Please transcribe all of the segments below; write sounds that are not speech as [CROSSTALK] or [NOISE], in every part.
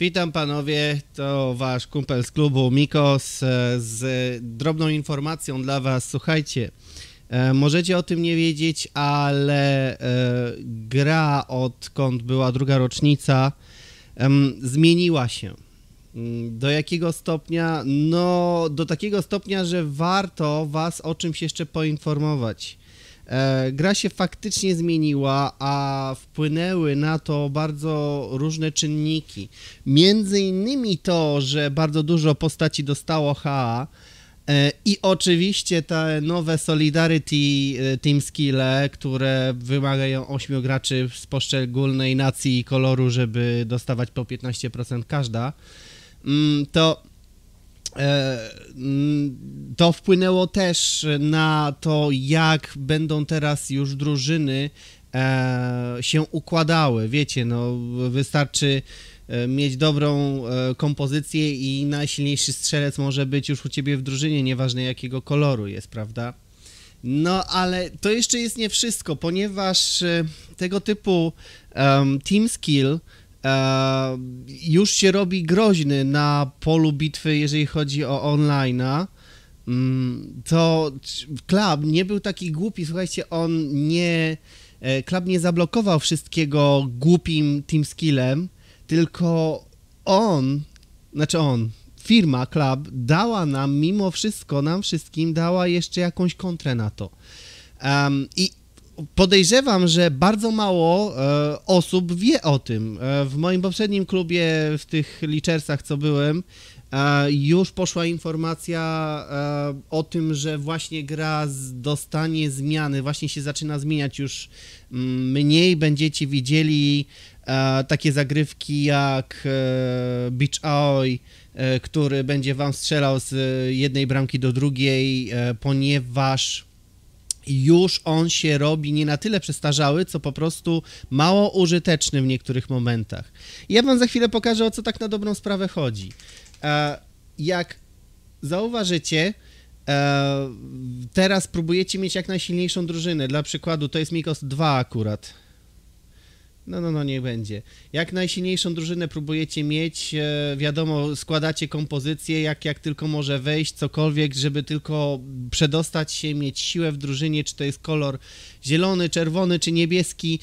Witam panowie, to wasz kumpel z klubu Mikos z, e, z drobną informacją dla was. Słuchajcie, e, możecie o tym nie wiedzieć, ale e, gra odkąd była druga rocznica zmieniła się. Mm, do jakiego stopnia? No, do takiego stopnia, że warto was o czymś jeszcze poinformować. E, gra się faktycznie zmieniła, a wpłynęły na to bardzo różne czynniki. Między innymi to, że bardzo dużo postaci dostało HA, e, i oczywiście te nowe Solidarity e, Team skille, które wymagają 8 graczy z poszczególnej nacji i koloru, żeby dostawać po 15% każda, mm, to E, to wpłynęło też na to, jak będą teraz już drużyny e, się układały. Wiecie, no wystarczy e, mieć dobrą kompozycję i najsilniejszy strzelec może być już u ciebie w drużynie, nieważne jakiego koloru jest, prawda? No, ale to jeszcze jest nie wszystko, ponieważ tego typu um, team skill E, już się robi groźny na polu bitwy, jeżeli chodzi o online'a mm, to Klab nie był taki głupi, słuchajcie, on nie... E, Klab nie zablokował wszystkiego głupim team skillem, tylko on, znaczy on, firma Klab dała nam mimo wszystko, nam wszystkim dała jeszcze jakąś kontrę na to. Um, I podejrzewam, że bardzo mało e, osób wie o tym. E, w moim poprzednim klubie, w tych liczercach, co byłem, e, już poszła informacja e, o tym, że właśnie gra dostanie zmiany, właśnie się zaczyna zmieniać już mm, mniej będziecie widzieli e, takie zagrywki jak e, Beach Aoi, który będzie wam strzelał z jednej bramki do drugiej, ponieważ już on się robi nie na tyle przestarzały, co po prostu mało użyteczny w niektórych momentach. ja wam za chwilę pokażę, o co tak na dobrą sprawę chodzi. E, jak zauważycie, e, teraz próbujecie mieć jak najsilniejszą drużynę. Dla przykładu, to jest Mikos 2 akurat no, no, no, nie będzie. Jak najsilniejszą drużynę próbujecie mieć, e, wiadomo, składacie kompozycję, jak, jak tylko może wejść, cokolwiek, żeby tylko przedostać się, mieć siłę w drużynie, czy to jest kolor zielony, czerwony, czy niebieski,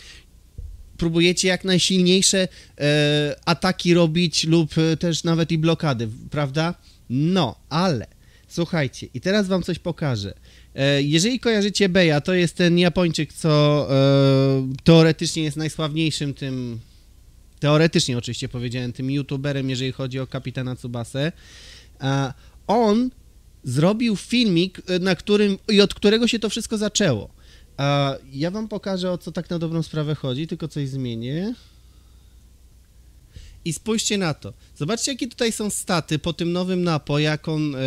próbujecie jak najsilniejsze e, ataki robić lub e, też nawet i blokady, prawda? No, ale słuchajcie, i teraz wam coś pokażę. E, jeżeli kojarzycie Beja, to jest ten Japończyk, co e, teoretycznie jest najsławniejszym tym, teoretycznie oczywiście powiedziałem, tym youtuberem, jeżeli chodzi o kapitana Tsubasę. On zrobił filmik, e, na którym i od którego się to wszystko zaczęło. Ja wam pokażę, o co tak na dobrą sprawę chodzi, tylko coś zmienię. I spójrzcie na to. Zobaczcie, jakie tutaj są staty po tym nowym Napo, jak on e,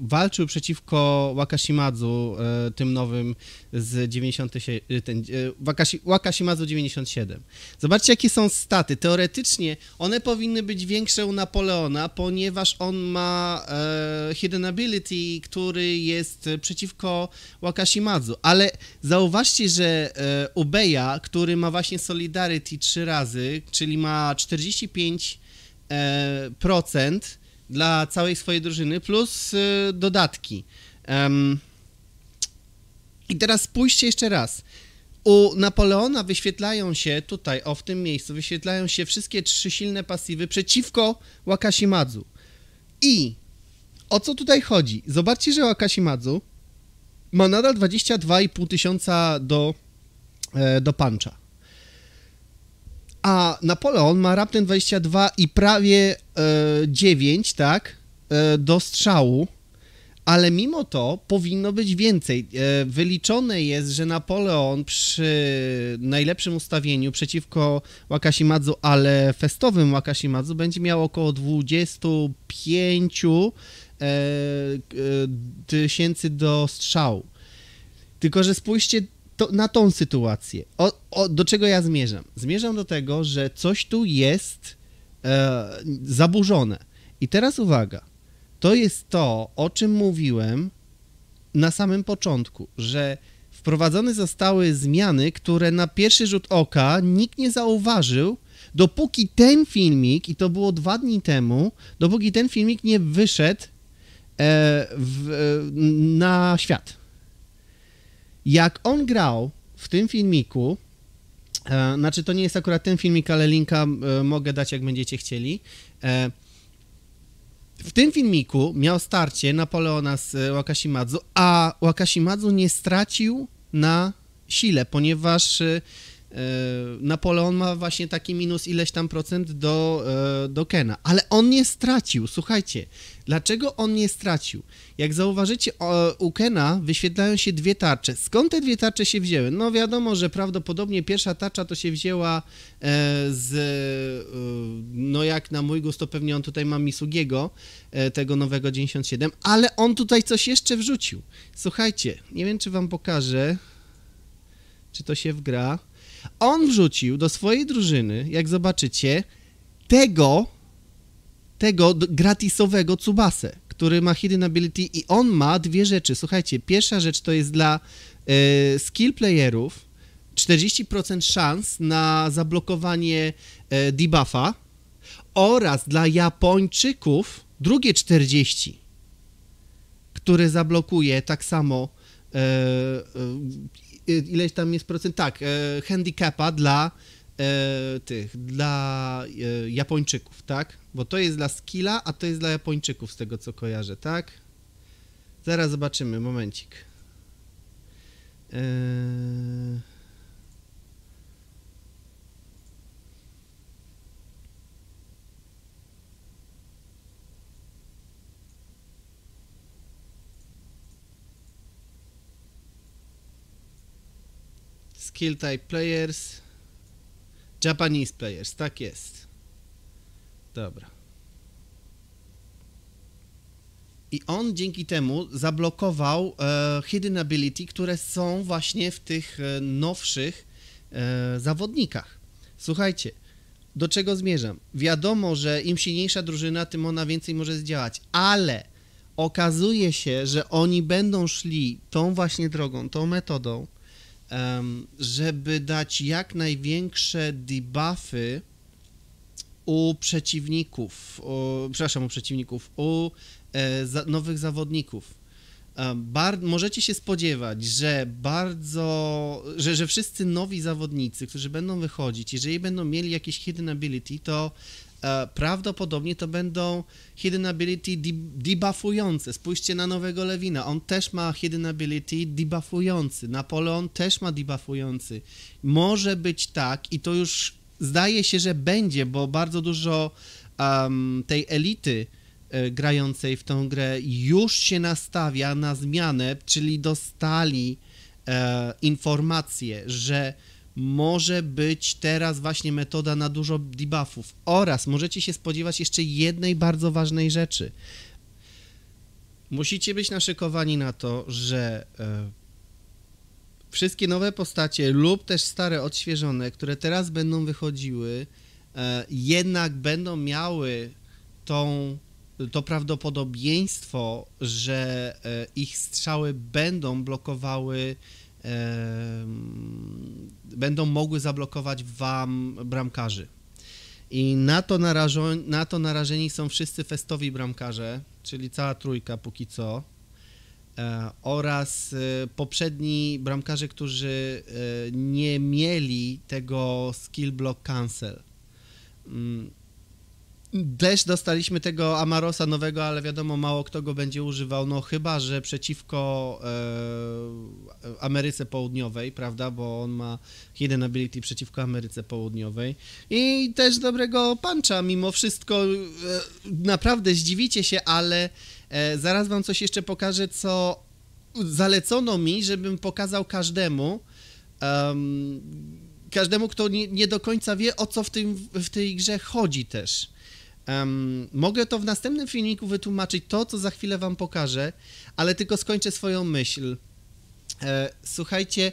walczył przeciwko Wakashimadzu, e, tym nowym z 97. E, ten, e, Wakashi, Wakashimadzu 97. Zobaczcie, jakie są staty. Teoretycznie one powinny być większe u Napoleona, ponieważ on ma e, Hidden Ability, który jest przeciwko Wakashimadzu. Ale zauważcie, że e, który ma właśnie Solidarity trzy razy, czyli ma 45 E, procent dla całej swojej drużyny plus e, dodatki. I teraz spójrzcie jeszcze raz. U Napoleona wyświetlają się tutaj, o w tym miejscu, wyświetlają się wszystkie trzy silne pasywy przeciwko Wakashimadzu. I o co tutaj chodzi? Zobaczcie, że Wakashimadzu ma nadal 22,5 tysiąca do, e, do puncha a Napoleon ma Raptem 22 i prawie e, 9, tak, e, do strzału, ale mimo to powinno być więcej. E, wyliczone jest, że Napoleon przy najlepszym ustawieniu przeciwko Wakashimadzu, ale festowym Wakashimadzu, będzie miał około 25 e, e, tysięcy do strzału. Tylko, że spójrzcie to, na tą sytuację. O, o, do czego ja zmierzam? Zmierzam do tego, że coś tu jest e, zaburzone. I teraz uwaga. To jest to, o czym mówiłem na samym początku, że wprowadzone zostały zmiany, które na pierwszy rzut oka nikt nie zauważył, dopóki ten filmik, i to było dwa dni temu, dopóki ten filmik nie wyszedł e, w, e, na świat. Jak on grał w tym filmiku, e, znaczy to nie jest akurat ten filmik, ale linka e, mogę dać, jak będziecie chcieli. E, w tym filmiku miał starcie Napoleona z Wakashimadzu, a Wakashimadzu nie stracił na sile, ponieważ E, Napoleon ma właśnie taki minus ileś tam procent do, e, do Kena, ale on nie stracił. Słuchajcie, dlaczego on nie stracił? Jak zauważycie, u Kena wyświetlają się dwie tarcze. Skąd te dwie tarcze się wzięły? No wiadomo, że prawdopodobnie pierwsza tarcza to się wzięła e, z, no jak na mój gust, to pewnie on tutaj ma Misugiego, tego nowego 97, ale on tutaj coś jeszcze wrzucił. Słuchajcie, nie wiem czy wam pokażę, czy to się wgra. On wrzucił do swojej drużyny, jak zobaczycie, tego, tego gratisowego Tsubasę, który ma Hidden Ability i on ma dwie rzeczy. Słuchajcie, pierwsza rzecz to jest dla y, skill playerów 40% szans na zablokowanie y, debuffa oraz dla Japończyków drugie 40, które zablokuje tak samo e, Y, ileś tam jest procent, tak, e, handicapa dla e, tych, dla e, Japończyków, tak? Bo to jest dla skilla, a to jest dla Japończyków, z tego co kojarzę, tak? Zaraz zobaczymy, momencik. Eee... Skill type players. Japanese players, tak jest. Dobra. I on dzięki temu zablokował e, hidden ability, które są właśnie w tych e, nowszych e, zawodnikach. Słuchajcie, do czego zmierzam? Wiadomo, że im silniejsza drużyna, tym ona więcej może zdziałać, ale okazuje się, że oni będą szli tą właśnie drogą, tą metodą, żeby dać jak największe debuffy u przeciwników, u, przepraszam, u przeciwników, u e, za, nowych zawodników. E, bar, możecie się spodziewać, że bardzo, że, że wszyscy nowi zawodnicy, którzy będą wychodzić, jeżeli będą mieli jakieś hidden ability, to E, prawdopodobnie to będą hidden ability debuffujące. Spójrzcie na nowego Lewina, on też ma hidden ability debuffujący. Napoleon też ma debuffujący. Może być tak i to już zdaje się, że będzie, bo bardzo dużo um, tej elity e, grającej w tą grę już się nastawia na zmianę, czyli dostali e, informację, że może być teraz właśnie metoda na dużo debuffów. Oraz możecie się spodziewać jeszcze jednej bardzo ważnej rzeczy. Musicie być naszykowani na to, że e, wszystkie nowe postacie lub też stare odświeżone, które teraz będą wychodziły, e, jednak będą miały tą to prawdopodobieństwo, że e, ich strzały będą blokowały będą mogły zablokować wam bramkarzy. I na to, narażo- na to narażeni są wszyscy festowi bramkarze, czyli cała trójka póki co, e, oraz e, poprzedni bramkarze, którzy e, nie mieli tego skill block cancel. Mm, też dostaliśmy tego Amarosa nowego, ale wiadomo, mało kto go będzie używał, no chyba, że przeciwko e, Ameryce Południowej, prawda, bo on ma jeden ability przeciwko Ameryce Południowej i też dobrego puncha mimo wszystko, e, naprawdę zdziwicie się, ale e, zaraz wam coś jeszcze pokażę, co zalecono mi, żebym pokazał każdemu, um, każdemu, kto nie, nie, do końca wie, o co w, tym, w tej grze chodzi też. Um, mogę to w następnym filmiku wytłumaczyć, to co za chwilę Wam pokażę, ale tylko skończę swoją myśl. E, słuchajcie,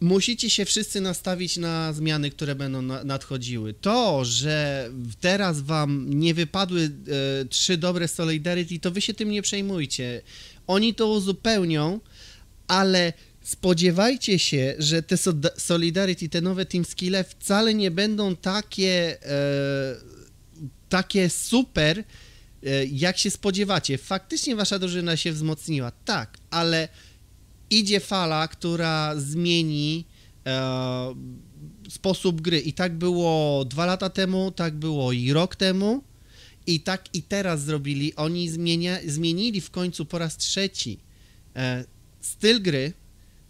musicie się wszyscy nastawić na zmiany, które będą na, nadchodziły. To, że teraz Wam nie wypadły e, trzy dobre Solidarity, to Wy się tym nie przejmujcie. Oni to uzupełnią, ale spodziewajcie się, że te Solidarity, te nowe Team Skille wcale nie będą takie. E, takie super, e, jak się spodziewacie. Faktycznie wasza drużyna się wzmocniła, tak, ale idzie fala, która zmieni e, sposób gry. I tak było dwa lata temu, tak było i rok temu. I tak i teraz zrobili. Oni zmienia, zmienili w końcu po raz trzeci e, styl gry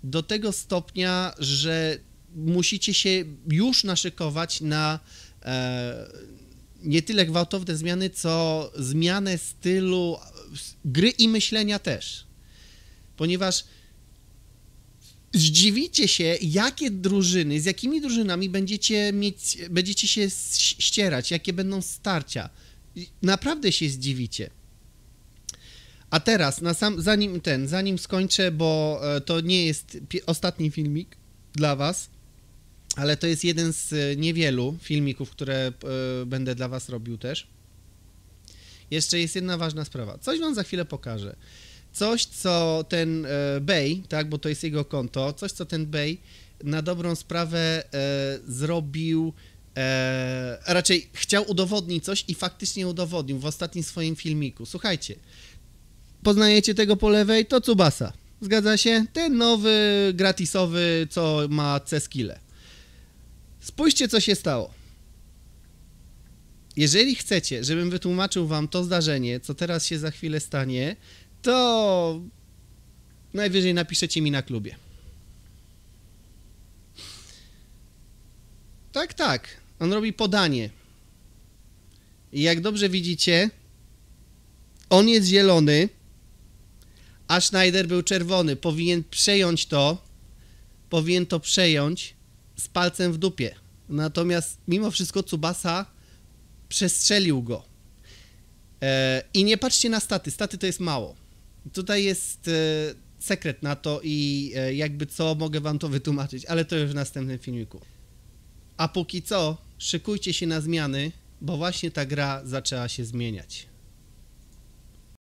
do tego stopnia, że musicie się już naszykować na, e, nie tyle gwałtowne zmiany, co zmianę stylu gry i myślenia też. Ponieważ zdziwicie się, jakie drużyny, z jakimi drużynami będziecie, mieć, będziecie się ścierać, jakie będą starcia. Naprawdę się zdziwicie. A teraz, na sam, zanim ten, zanim skończę, bo e, to nie jest ostatni filmik dla Was, ale to jest jeden z e, niewielu filmików, które e, będę dla Was robił też. Jeszcze jest jedna ważna sprawa. Coś Wam za chwilę pokażę. Coś, co ten e, Bay, tak, bo to jest jego konto, coś, co ten Bay na dobrą sprawę zrobił, a raczej chciał udowodnić coś i faktycznie udowodnił w ostatnim swoim filmiku. Słuchajcie, poznajecie tego po lewej? To Tsubasa. Zgadza się? Ten nowy, gratisowy, co ma C-skille. Spójrzcie, co się stało. Jeżeli chcecie, żebym wytłumaczył wam to zdarzenie, co teraz się za chwilę stanie, to najwyżej napiszecie mi na klubie. Tak, tak. On robi podanie. I jak dobrze widzicie, on jest zielony, a Schneider był czerwony. Powinien przejąć to. Powinien to przejąć z palcem w dupie. Natomiast mimo wszystko Tsubasa przestrzelił go. E, I nie patrzcie na staty, staty to jest mało. Tutaj jest e, sekret na to i e, jakby co mogę wam to [LAUGHS] wytłumaczyć, ale to już w następnym filmiku. A póki co, szykujcie się na zmiany, bo właśnie ta gra zaczęła się zmieniać.